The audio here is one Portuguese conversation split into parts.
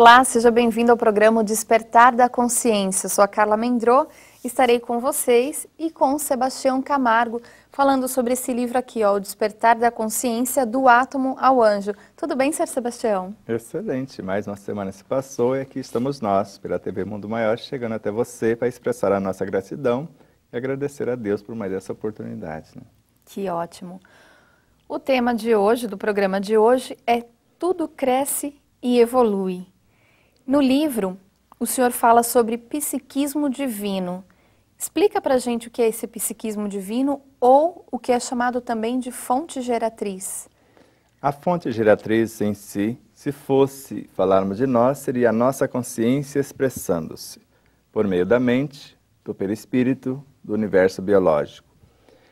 Olá, seja bem-vindo ao programa Despertar da Consciência. sou a Carla Mendrô, estarei com vocês e com o Sebastião Camargo falando sobre esse livro aqui, ó, O Despertar da Consciência do Átomo ao Anjo. Tudo bem, Sr. Sebastião? Excelente, mais uma semana se passou e aqui estamos nós, pela TV Mundo Maior, chegando até você para expressar a nossa gratidão e agradecer a Deus por mais essa oportunidade. Né? Que ótimo. O tema de hoje, do programa de hoje, é Tudo Cresce e Evolui. No livro, o senhor fala sobre psiquismo divino. Explica para gente o que é esse psiquismo divino ou o que é chamado também de fonte geratriz. A fonte geratriz em si, se fosse falarmos de nós, seria a nossa consciência expressando-se por meio da mente, do perispírito, do universo biológico.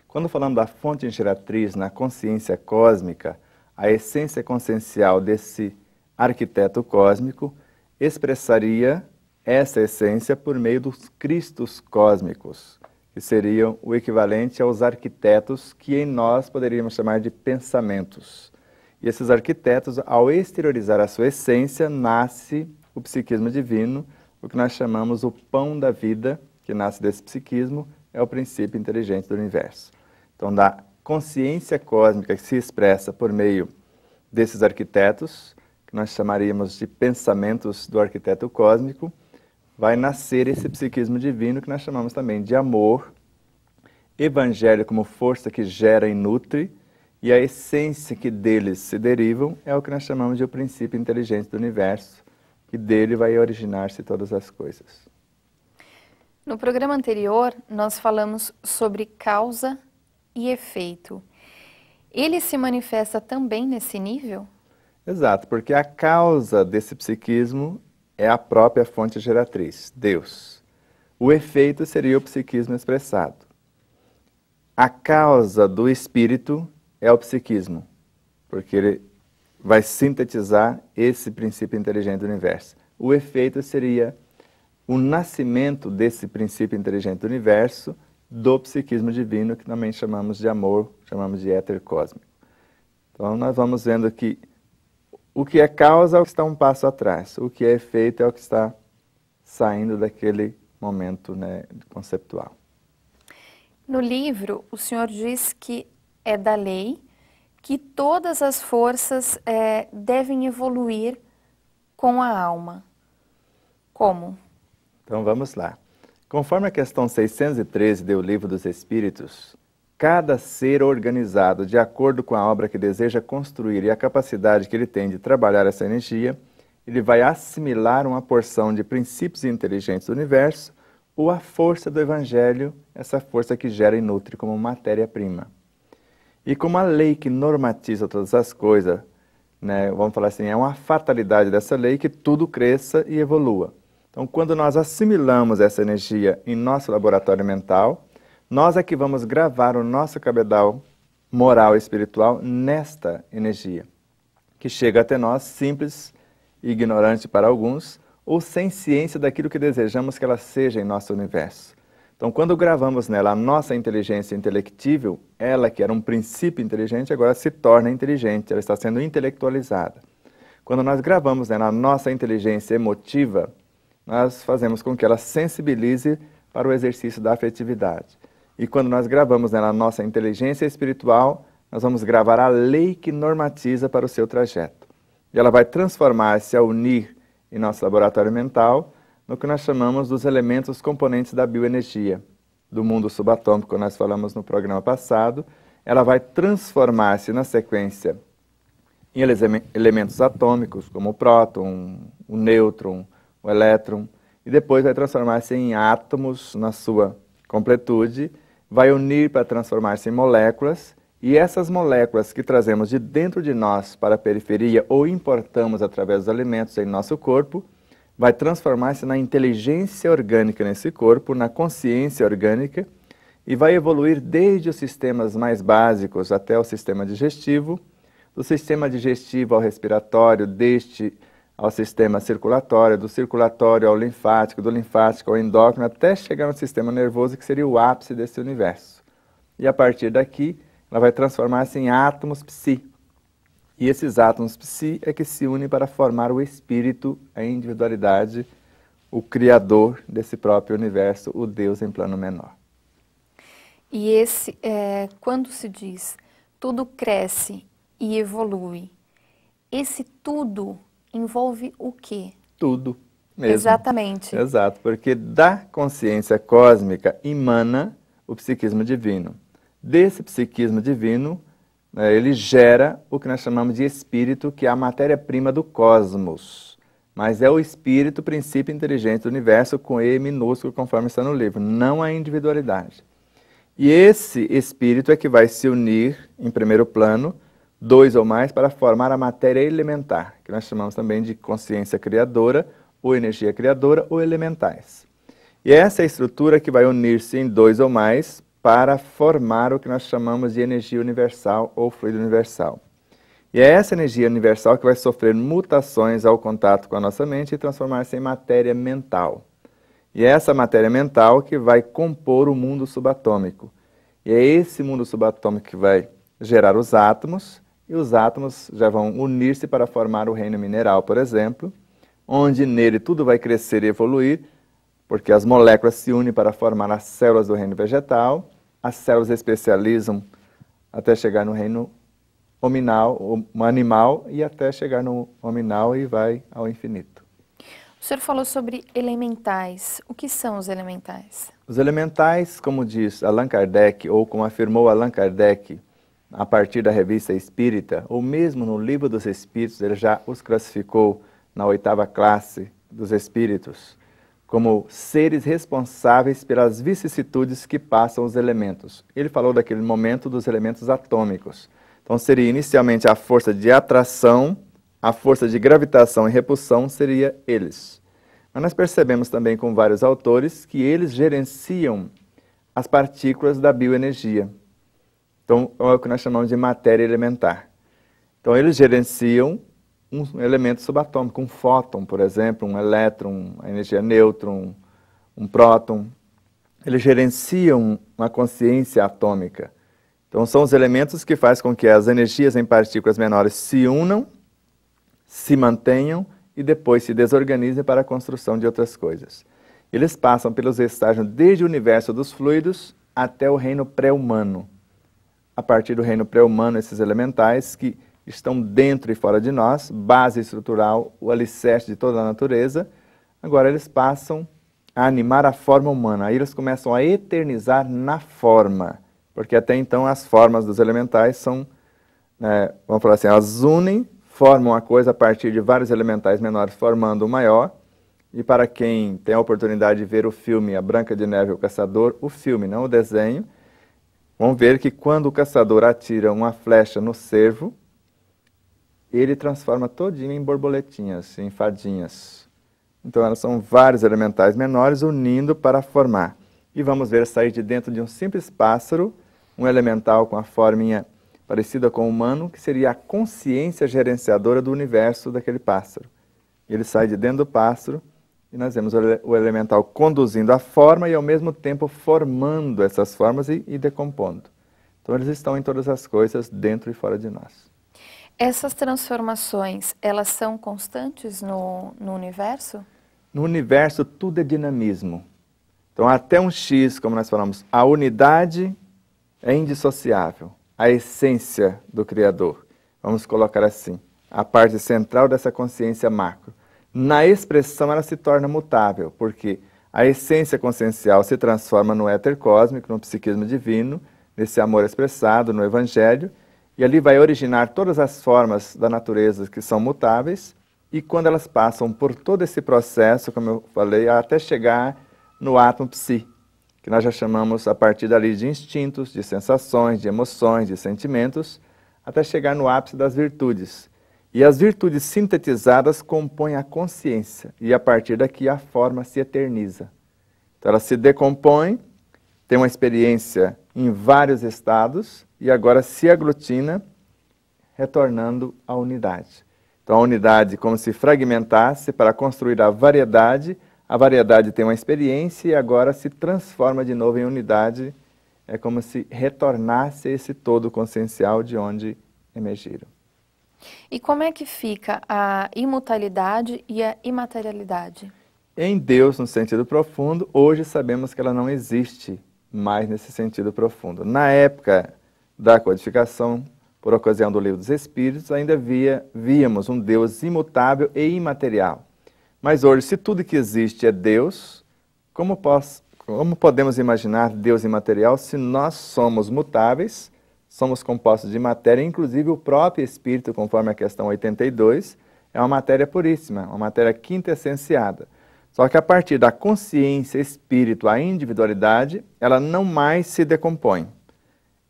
Quando falamos da fonte geratriz na consciência cósmica, a essência consciencial desse arquiteto cósmico expressaria essa essência por meio dos cristos cósmicos, que seriam o equivalente aos arquitetos que em nós poderíamos chamar de pensamentos. E esses arquitetos, ao exteriorizar a sua essência, nasce o psiquismo divino, o que nós chamamos o pão da vida, que nasce desse psiquismo, é o princípio inteligente do universo. Então, da consciência cósmica que se expressa por meio desses arquitetos, que nós chamaríamos de pensamentos do arquiteto cósmico, vai nascer esse psiquismo divino que nós chamamos também de amor, evangelho como força que gera e nutre, e a essência que deles se derivam é o que nós chamamos de o princípio inteligente do universo, que dele vai originar-se todas as coisas. No programa anterior, nós falamos sobre causa e efeito. Ele se manifesta também nesse nível? Exato, porque a causa desse psiquismo é a própria fonte geratriz, Deus. O efeito seria o psiquismo expressado. A causa do espírito é o psiquismo, porque ele vai sintetizar esse princípio inteligente do universo. O efeito seria o nascimento desse princípio inteligente do universo do psiquismo divino, que também chamamos de amor, chamamos de éter cósmico. Então, nós vamos vendo que o que é causa é o que está um passo atrás, o que é efeito é o que está saindo daquele momento né, conceptual. No livro, o senhor diz que é da lei que todas as forças é, devem evoluir com a alma. Como? Então vamos lá. Conforme a questão 613 do Livro dos Espíritos, Cada ser organizado de acordo com a obra que deseja construir e a capacidade que ele tem de trabalhar essa energia, ele vai assimilar uma porção de princípios inteligentes do universo ou a força do Evangelho, essa força que gera e nutre como matéria-prima. E como a lei que normatiza todas as coisas, né, vamos falar assim, é uma fatalidade dessa lei que tudo cresça e evolua. Então, quando nós assimilamos essa energia em nosso laboratório mental, nós é que vamos gravar o nosso cabedal moral e espiritual nesta energia, que chega até nós simples e ignorante para alguns, ou sem ciência daquilo que desejamos que ela seja em nosso universo. Então, quando gravamos nela a nossa inteligência intelectível, ela que era um princípio inteligente, agora se torna inteligente, ela está sendo intelectualizada. Quando nós gravamos nela a nossa inteligência emotiva, nós fazemos com que ela sensibilize para o exercício da afetividade. E quando nós gravamos né, na nossa inteligência espiritual, nós vamos gravar a lei que normatiza para o seu trajeto. E ela vai transformar-se a unir em nosso laboratório mental no que nós chamamos dos elementos componentes da bioenergia, do mundo subatômico, nós falamos no programa passado. Ela vai transformar-se na sequência em elementos atômicos, como o próton, o nêutron, o elétron, e depois vai transformar-se em átomos na sua completude vai unir para transformar-se em moléculas, e essas moléculas que trazemos de dentro de nós para a periferia ou importamos através dos alimentos em nosso corpo, vai transformar-se na inteligência orgânica nesse corpo, na consciência orgânica, e vai evoluir desde os sistemas mais básicos até o sistema digestivo, do sistema digestivo ao respiratório, deste ao sistema circulatório, do circulatório ao linfático, do linfático ao endócrino, até chegar no sistema nervoso, que seria o ápice desse universo. E a partir daqui, ela vai transformar-se em átomos psi. E esses átomos psi é que se unem para formar o espírito, a individualidade, o criador desse próprio universo, o Deus em plano menor. E esse, é, quando se diz tudo cresce e evolui, esse tudo envolve o quê? Tudo. Mesmo. Exatamente. Exato, porque da consciência cósmica emana o psiquismo divino. Desse psiquismo divino, né, ele gera o que nós chamamos de espírito, que é a matéria-prima do cosmos. Mas é o espírito, princípio inteligente do universo, com E minúsculo, conforme está no livro, não a individualidade. E esse espírito é que vai se unir em primeiro plano dois ou mais, para formar a matéria elementar, que nós chamamos também de consciência criadora, ou energia criadora, ou elementais. E essa é a estrutura que vai unir-se em dois ou mais para formar o que nós chamamos de energia universal ou fluido universal. E é essa energia universal que vai sofrer mutações ao contato com a nossa mente e transformar-se em matéria mental. E é essa matéria mental que vai compor o mundo subatômico. E é esse mundo subatômico que vai gerar os átomos, e os átomos já vão unir-se para formar o reino mineral, por exemplo, onde nele tudo vai crescer e evoluir, porque as moléculas se unem para formar as células do reino vegetal, as células especializam até chegar no reino hominal, animal, e até chegar no hominal e vai ao infinito. O senhor falou sobre elementais. O que são os elementais? Os elementais, como diz Allan Kardec, ou como afirmou Allan Kardec, a partir da revista Espírita, ou mesmo no Livro dos Espíritos, ele já os classificou na oitava classe dos Espíritos, como seres responsáveis pelas vicissitudes que passam os elementos. Ele falou daquele momento dos elementos atômicos. Então seria inicialmente a força de atração, a força de gravitação e repulsão seria eles. Mas nós percebemos também com vários autores que eles gerenciam as partículas da bioenergia. Então, é o que nós chamamos de matéria elementar. Então, eles gerenciam um elemento subatômico, um fóton, por exemplo, um elétron, a energia nêutron, um próton. Eles gerenciam uma consciência atômica. Então, são os elementos que fazem com que as energias em partículas menores se unam, se mantenham e depois se desorganizem para a construção de outras coisas. Eles passam pelos estágios desde o universo dos fluidos até o reino pré-humano a partir do reino pré-humano, esses elementais que estão dentro e fora de nós, base estrutural, o alicerce de toda a natureza. Agora eles passam a animar a forma humana. Aí eles começam a eternizar na forma, porque até então as formas dos elementais são, né, vamos falar assim, elas unem, formam a coisa a partir de vários elementais menores formando o maior. E para quem tem a oportunidade de ver o filme A Branca de Neve e o Caçador, o filme, não o desenho, Vamos ver que quando o caçador atira uma flecha no cervo, ele transforma todinho em borboletinhas, em fadinhas. Então elas são vários elementais menores unindo para formar. E vamos ver sair de dentro de um simples pássaro, um elemental com a forminha parecida com o humano, que seria a consciência gerenciadora do universo daquele pássaro. Ele sai de dentro do pássaro e nós vemos o elemental conduzindo a forma e ao mesmo tempo formando essas formas e, e decompondo. Então eles estão em todas as coisas, dentro e fora de nós. Essas transformações, elas são constantes no, no universo? No universo tudo é dinamismo. Então até um X, como nós falamos, a unidade é indissociável, a essência do Criador. Vamos colocar assim, a parte central dessa consciência macro na expressão ela se torna mutável, porque a essência consciencial se transforma no éter cósmico, no psiquismo divino, nesse amor expressado no Evangelho, e ali vai originar todas as formas da natureza que são mutáveis, e quando elas passam por todo esse processo, como eu falei, até chegar no átomo psi, que nós já chamamos a partir dali de instintos, de sensações, de emoções, de sentimentos, até chegar no ápice das virtudes, e as virtudes sintetizadas compõem a consciência, e a partir daqui a forma se eterniza. Então ela se decompõe, tem uma experiência em vários estados, e agora se aglutina, retornando à unidade. Então a unidade, como se fragmentasse para construir a variedade, a variedade tem uma experiência e agora se transforma de novo em unidade. É como se retornasse esse todo consciencial de onde emergiram. E como é que fica a imortalidade e a imaterialidade? Em Deus, no sentido profundo, hoje sabemos que ela não existe mais nesse sentido profundo. Na época da codificação, por ocasião do Livro dos Espíritos, ainda via, víamos um Deus imutável e imaterial. Mas hoje, se tudo que existe é Deus, como, posso, como podemos imaginar Deus imaterial se nós somos mutáveis somos compostos de matéria, inclusive o próprio espírito, conforme a questão 82, é uma matéria puríssima, uma matéria quintessenciada. Só que a partir da consciência, espírito, a individualidade, ela não mais se decompõe.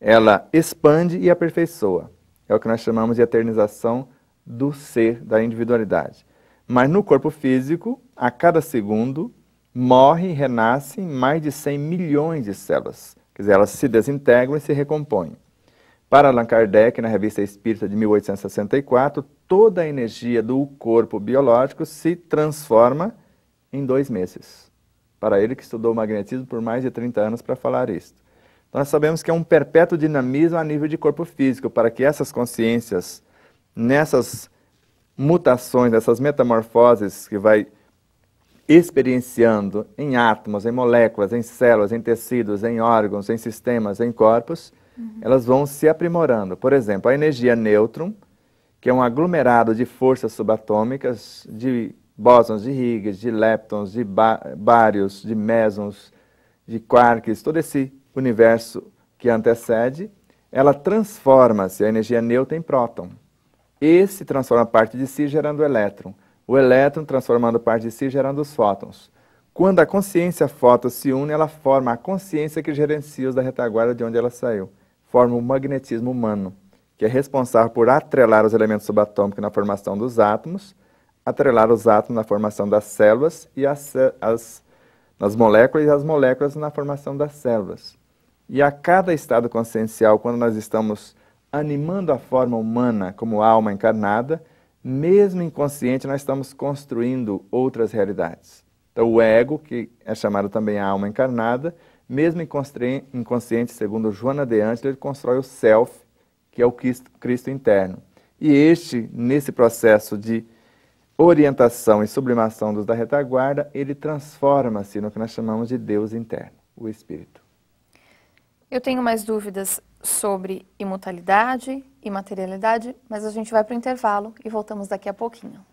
Ela expande e aperfeiçoa. É o que nós chamamos de eternização do ser, da individualidade. Mas no corpo físico, a cada segundo, morre e renascem mais de 100 milhões de células. Quer dizer, elas se desintegram e se recompõem. Para Allan Kardec, na Revista Espírita de 1864, toda a energia do corpo biológico se transforma em dois meses. Para ele que estudou magnetismo por mais de 30 anos para falar isto. Então, nós sabemos que é um perpétuo dinamismo a nível de corpo físico, para que essas consciências, nessas mutações, nessas metamorfoses que vai experienciando em átomos, em moléculas, em células, em tecidos, em órgãos, em sistemas, em corpos, elas vão se aprimorando. Por exemplo, a energia nêutron, que é um aglomerado de forças subatômicas, de bósons, de Higgs, de leptons, de bários, de mesons, de quarks, todo esse universo que antecede, ela transforma-se, a energia nêutron, em próton. Esse transforma parte de si, gerando o elétron. O elétron transformando parte de si, gerando os fótons. Quando a consciência fóton se une, ela forma a consciência que gerencia os da retaguarda de onde ela saiu forma o magnetismo humano, que é responsável por atrelar os elementos subatômicos na formação dos átomos, atrelar os átomos na formação das células e as, as nas moléculas e as moléculas na formação das células. E a cada estado consciencial, quando nós estamos animando a forma humana como alma encarnada, mesmo inconsciente, nós estamos construindo outras realidades. Então, o ego, que é chamado também a alma encarnada, mesmo inconsciente, segundo Joana de Angelo, ele constrói o self, que é o Cristo interno. E este, nesse processo de orientação e sublimação dos da retaguarda, ele transforma-se no que nós chamamos de Deus interno, o Espírito. Eu tenho mais dúvidas sobre imortalidade e materialidade, mas a gente vai para o intervalo e voltamos daqui a pouquinho.